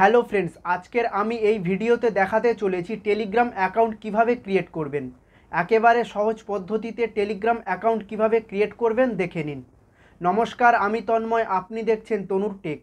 Hello friends আজকের আমি এই ভিডিওতে দেখাতে চলেছি টেলিগ্রাম অ্যাকাউন্ট কিভাবে ক্রিয়েট করবেন একেবারে সহজ পদ্ধতিতে টেলিগ্রাম অ্যাকাউন্ট কিভাবে ক্রিয়েট করবেন দেখে নিন নমস্কার আমি তন্ময় আপনি দেখছেন তনুর টেক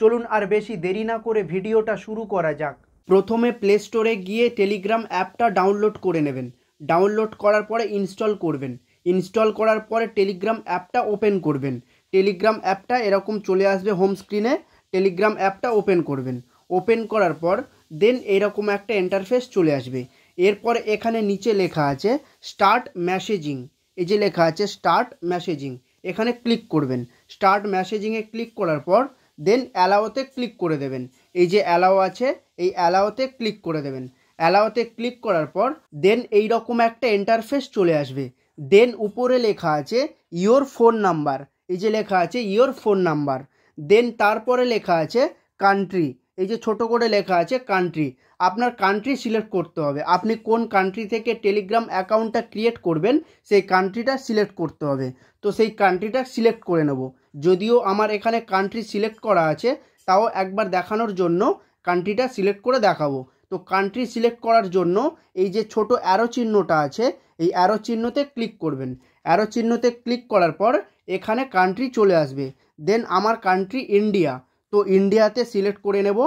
চলুন আর বেশি দেরি না করে ভিডিওটা শুরু করা যাক প্রথমে প্লে স্টোরে গিয়ে টেলিগ্রাম অ্যাপটা ডাউনলোড করে নেবেন ডাউনলোড করার পরে ইনস্টল করবেন ইনস্টল করার পরে টেলিগ্রাম অ্যাপটা ওপেন করবেন টেলিগ্রাম অ্যাপটা এরকম চলে আসবে হোম স্ক্রিনে টেলিগ্রাম অ্যাপটা ওপেন করবেন ওপেন করার পর দেন এরকম একটা ইন্টারফেস চলে আসবে এরপর এখানে নিচে লেখা আছে স্টার্ট ম্যাসেজিং এই যে লেখা আছে স্টার্ট ম্যাসেজিং এখানে ক্লিক করবেন স্টার্ট ম্যাসেজিংয়ে ক্লিক করার পর দেন অ্যালাওতে ক্লিক করে দেবেন এই যে অ্যালাও আছে এই অ্যালাওতে ক্লিক করে দেবেন অ্যালাওতে ক্লিক করার পর দেন এই রকম একটা ইন্টারফেস চলে আসবে দেন উপরে লেখা আছে ইয়োর ফোন নাম্বার এই যে লেখা আছে ইয়োর ফোন নাম্বার দেন তারপরে লেখা আছে কান্ট্রি এই যে ছোট করে লেখা আছে কান্ট্রি আপনার কান্ট্রি সিলেক্ট করতে হবে আপনি কোন কান্ট্রি থেকে টেলিগ্রাম অ্যাকাউন্টটা ক্রিয়েট করবেন সেই কান্ট্রিটা সিলেক্ট করতে হবে তো সেই কান্ট্রিটা সিলেক্ট করে নেব যদিও আমার এখানে কান্ট্রি সিলেক্ট করা আছে তাও একবার দেখানোর জন্য কান্ট্রিটা সিলেক্ট করে দেখাবো তো কান্ট্রি সিলেক্ট করার জন্য এই যে ছোট অ্যারো চিহ্নটা আছে এই অ্যারো চিহ্নতে ক্লিক করবেন অ্যারো চিহ্নতে ক্লিক করার পর এখানে কান্ট্রি চলে আসবে দেন আমার কান্ট্রি ইন্ডিয়া তো ইন্ডিয়াতে সিলেক্ট করে নেব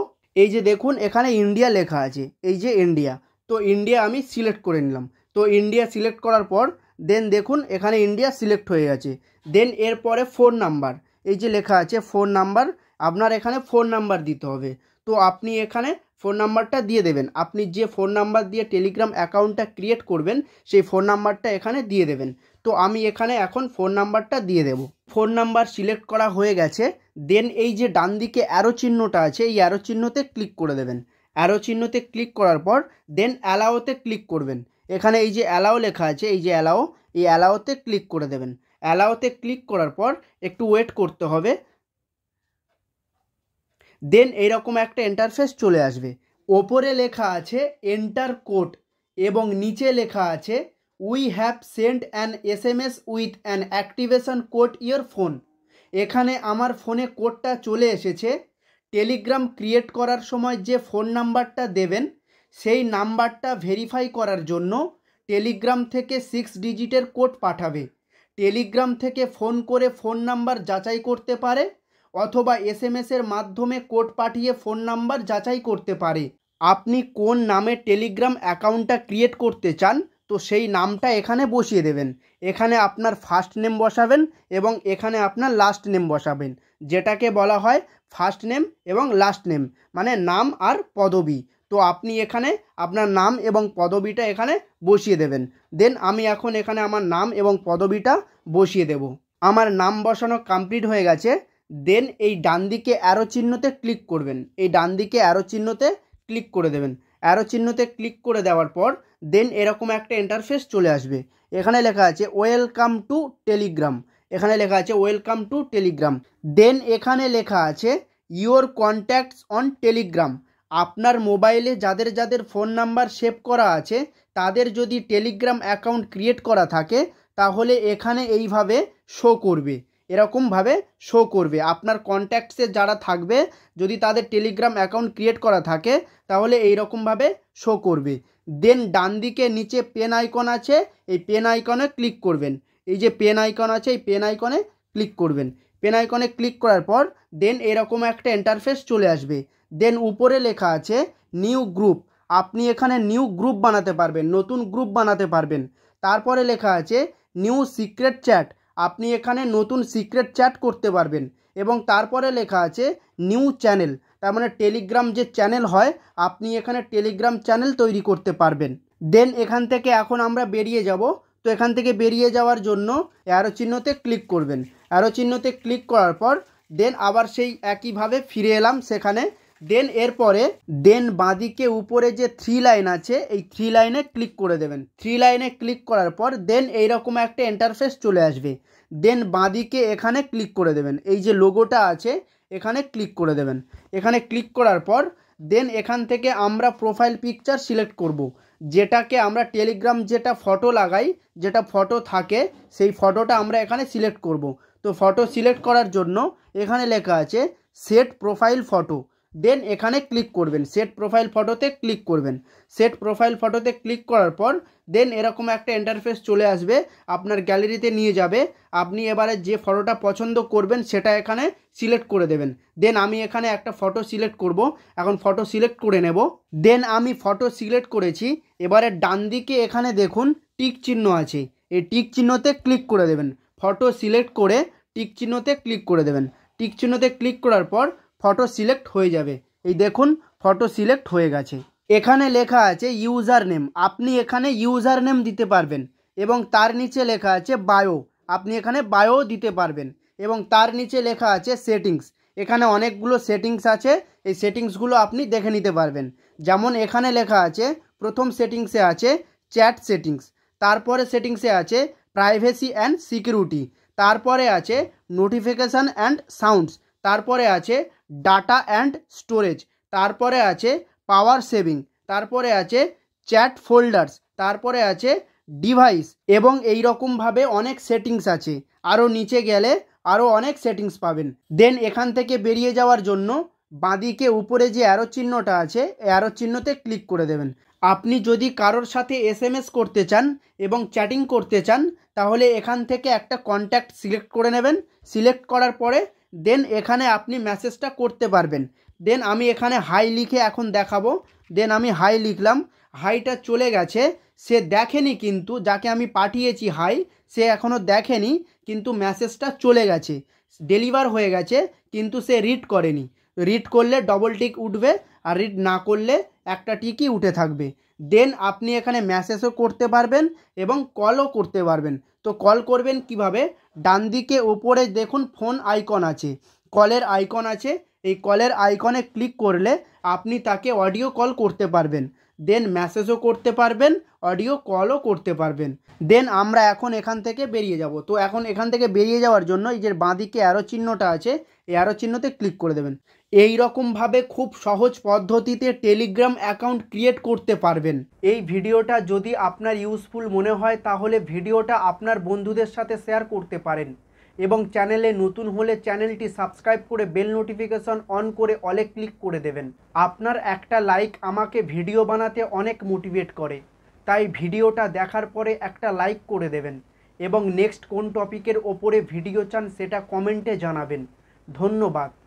এই যে দেখুন এখানে ইন্ডিয়া লেখা আছে এই যে ইন্ডিয়া তো ইন্ডিয়া আমি সিলেক্ট করে নিলাম তো ইন্ডিয়া সিলেক্ট করার পর দেন দেখুন এখানে ইন্ডিয়া সিলেক্ট হয়ে গেছে দেন এরপরে ফোন নাম্বার এই যে লেখা আছে ফোন নাম্বার আপনার এখানে ফোন নাম্বার দিতে হবে তো আপনি এখানে ফোন নাম্বারটা দিয়ে দেবেন আপনি যে ফোন নাম্বার দিয়ে টেলিগ্রাম অ্যাকাউন্টটা ক্রিয়েট করবেন সেই ফোন নাম্বারটা এখানে দিয়ে দেবেন তো আমি এখানে এখন ফোন নাম্বারটা দিয়ে দেব ফোন নাম্বার সিলেক্ট করা হয়ে গেছে দেন এই যে ডান দিকে অ্যারো চিহ্নটা আছে এই অ্যারো চিহ্নতে ক্লিক করে দেবেন অ্যারো চিহ্নতে ক্লিক করার পর দেন অ্যালাওতে ক্লিক করবেন এখানে এই যে অ্যালাও লেখা আছে এই যে অ্যালাও এই অ্যালাওতে ক্লিক করে দেবেন অ্যালাওতে ক্লিক করার পর একটু ওয়েট করতে হবে দেন এইরকম একটা ইন্টারফেস চলে আসবে ওপরে লেখা আছে এন্টার কোড এবং নিচে লেখা আছে we have sent an S M S with an activation code your phone এখানে আমার ফোনে কোডটা চলে এসেছে টেলিগ্রাম ক্রিয়েট করার সময় যে ফোন নাম্বারটা দেবেন সেই নাম্বারটা ভেরিফাই করার জন্য টেলিগ্রাম থেকে সিক্স ডিজিটের কোড পাঠাবে টেলিগ্রাম থেকে ফোন করে ফোন নাম্বার যাচাই করতে পারে অথবা এস এম এসের মাধ্যমে কোড পাঠিয়ে ফোন নাম্বার যাচাই করতে পারে আপনি কোন নামে টেলিগ্রাম অ্যাকাউন্টটা ক্রিয়েট করতে চান তো সেই নামটা এখানে বসিয়ে দেবেন এখানে আপনার ফার্স্ট নেম বসাবেন এবং এখানে আপনার লাস্ট নেম বসাবেন যেটাকে বলা হয় ফার্স্ট নেম এবং লাস্ট নেম মানে নাম আর পদবি তো আপনি এখানে আপনার নাম এবং পদবিটা এখানে বসিয়ে দেবেন দেন আমি এখন এখানে আমার নাম এবং পদবিটা বসিয়ে দেব আমার নাম বসানো কমপ্লিট হয়ে গেছে দেন এই ডান দিকে অ্যারো চিহ্নতে ক্লিক করবেন এই ডান দিকে অ্যারো চিহ্নতে ক্লিক করে দেবেন অ্যারো চিহ্নতে ক্লিক করে দেওয়ার পর দেন এরকম একটা ইন্টারফেস চলে আসবে এখানে লেখা আছে ওয়েলকাম টু টেলিগ্রাম এখানে লেখা আছে ওয়েলকাম টু টেলিগ্রাম দেন এখানে লেখা আছে ইওর কন্ট্যাক্টস অন টেলিগ্রাম আপনার মোবাইলে যাদের যাদের ফোন নাম্বার সেভ করা আছে তাদের যদি টেলিগ্রাম অ্যাকাউন্ট ক্রিয়েট করা থাকে তাহলে এখানে এইভাবে শো করবে এরকমভাবে শো করবে আপনার কন্ট্যাক্টসে যারা থাকবে যদি তাদের টেলিগ্রাম অ্যাকাউন্ট ক্রিয়েট করা থাকে তাহলে এই শো করবে দেন ডান দিকে নিচে পেন আইকন আছে এই পেন আইকনে ক্লিক করবেন এই যে পেন আইকন আছে এই পেন আইকনে ক্লিক করবেন পেন আইকনে ক্লিক করার পর দেন এরকম একটা ইন্টারফেস চলে আসবে দেন উপরে লেখা আছে নিউ গ্রুপ আপনি এখানে নিউ গ্রুপ বানাতে পারবেন নতুন গ্রুপ বানাতে পারবেন তারপরে লেখা আছে নিউ সিক্রেট চ্যাট আপনি এখানে নতুন সিক্রেট চ্যাট করতে পারবেন এবং তারপরে লেখা আছে নিউ চ্যানেল তার মানে টেলিগ্রাম যে চ্যানেল হয় আপনি এখানে টেলিগ্রাম চ্যানেল তৈরি করতে পারবেন দেন এখান থেকে এখন আমরা বেরিয়ে যাব তো এখান থেকে বেরিয়ে যাওয়ার জন্য অ্যারো চিহ্নতে ক্লিক করবেন অ্যারো চিহ্নতে ক্লিক করার পর দেন আবার সেই একইভাবে ফিরে এলাম সেখানে দেন এরপরে দেন বাঁদিকে উপরে যে থ্রি লাইন আছে এই থ্রি লাইনে ক্লিক করে দেবেন থ্রি লাইনে ক্লিক করার পর দেন এইরকম একটা ইন্টারফেস চলে আসবে দেন বাঁদিকে এখানে ক্লিক করে দেবেন এই যে লোগোটা আছে এখানে ক্লিক করে দেবেন এখানে ক্লিক করার পর দেন এখান থেকে আমরা প্রোফাইল পিকচার সিলেক্ট করব। যেটাকে আমরা টেলিগ্রাম যেটা ফটো লাগাই যেটা ফটো থাকে সেই ফটোটা আমরা এখানে সিলেক্ট করব। তো ফটো সিলেক্ট করার জন্য এখানে লেখা আছে সেট প্রোফাইল ফটো দেন এখানে ক্লিক করবেন সেট প্রোফাইল ফটোতে ক্লিক করবেন সেট প্রোফাইল ফটোতে ক্লিক করার পর দেন এরকম একটা ইন্টারফেস চলে আসবে আপনার গ্যালারিতে নিয়ে যাবে আপনি এবারে যে ফটোটা পছন্দ করবেন সেটা এখানে সিলেক্ট করে দেবেন দেন আমি এখানে একটা ফটো সিলেক্ট করব এখন ফটো সিলেক্ট করে নেব দেন আমি ফটো সিলেক্ট করেছি এবারে ডান দিকে এখানে দেখুন টিক চিহ্ন আছে এই টিক চিহ্নতে ক্লিক করে দেবেন ফটো সিলেক্ট করে টিক চিহ্নতে ক্লিক করে দেবেন টিক চিহ্নতে ক্লিক করার পর ফটো সিলেক্ট হয়ে যাবে এই দেখুন ফটো সিলেক্ট হয়ে গেছে এখানে লেখা আছে ইউজার নেম আপনি এখানে ইউজার নেম দিতে পারবেন এবং তার নিচে লেখা আছে বায়ো আপনি এখানে বায়ো দিতে পারবেন এবং তার নিচে লেখা আছে সেটিংস এখানে অনেকগুলো সেটিংস আছে এই সেটিংসগুলো আপনি দেখে নিতে পারবেন যেমন এখানে লেখা আছে প্রথম সেটিংসে আছে চ্যাট সেটিংস তারপরে সেটিংসে আছে প্রাইভেসি অ্যান্ড সিকিউরিটি তারপরে আছে নোটিফিকেশান অ্যান্ড সাউন্ডস তারপরে আছে ডাটা অ্যান্ড স্টোরেজ তারপরে আছে পাওয়ার সেভিং তারপরে আছে চ্যাট ফোল্ডার্স তারপরে আছে ডিভাইস এবং এই রকমভাবে অনেক সেটিংস আছে আরও নিচে গেলে আরও অনেক সেটিংস পাবেন দেন এখান থেকে বেরিয়ে যাওয়ার জন্য বাঁদিকে উপরে যে অ্যারো চিহ্নটা আছে অ্যারো চিহ্নতে ক্লিক করে দেবেন আপনি যদি কারোর সাথে এসএমএস করতে চান এবং চ্যাটিং করতে চান তাহলে এখান থেকে একটা কন্ট্যাক্ট সিলেক্ট করে নেবেন সিলেক্ট করার পরে দেন এখানে আপনি মেসেজটা করতে পারবেন দেন আমি এখানে হাই লিখে এখন দেখাবো দেন আমি হাই লিখলাম হাইটা চলে গেছে সে দেখেনি কিন্তু যাকে আমি পাঠিয়েছি হাই সে এখনও দেখেনি কিন্তু মেসেজটা চলে গেছে ডেলিভার হয়ে গেছে কিন্তু সে রিড করেনি রিড করলে ডবল টিক উঠবে আর রিড না করলে একটা টিকই উঠে থাকবে দেন আপনি এখানে মেসেজও করতে পারবেন এবং কলও করতে পারবেন তো কল করবেন কিভাবে ডান দিকে ওপরে দেখুন ফোন আইকন আছে কলের আইকন আছে এই কলের আইকনে ক্লিক করলে আপনি তাকে অডিও কল করতে পারবেন দেন মেসেজও করতে পারবেন অডিও কলও করতে পারবেন দেন আমরা এখন এখান থেকে বেরিয়ে যাব তো এখন এখান থেকে বেরিয়ে যাওয়ার জন্য এই যে বাঁদিকে অ্যারো চিহ্নটা আছে এই অ্যারো চিহ্নতে ক্লিক করে দেবেন এই রকমভাবে খুব সহজ পদ্ধতিতে টেলিগ্রাম অ্যাকাউন্ট ক্রিয়েট করতে পারবেন এই ভিডিওটা যদি আপনার ইউজফুল মনে হয় তাহলে ভিডিওটা আপনার বন্ধুদের সাথে শেয়ার করতে পারেন এবং চ্যানেলে নতুন হলে চ্যানেলটি সাবস্ক্রাইব করে বেল নোটিফিকেশন অন করে অলে ক্লিক করে দেবেন আপনার একটা লাইক আমাকে ভিডিও বানাতে অনেক মোটিভেট করে তাই ভিডিওটা দেখার পরে একটা লাইক করে দেবেন এবং নেক্সট কোন টপিকের ওপরে ভিডিও চান সেটা কমেন্টে জানাবেন ধন্যবাদ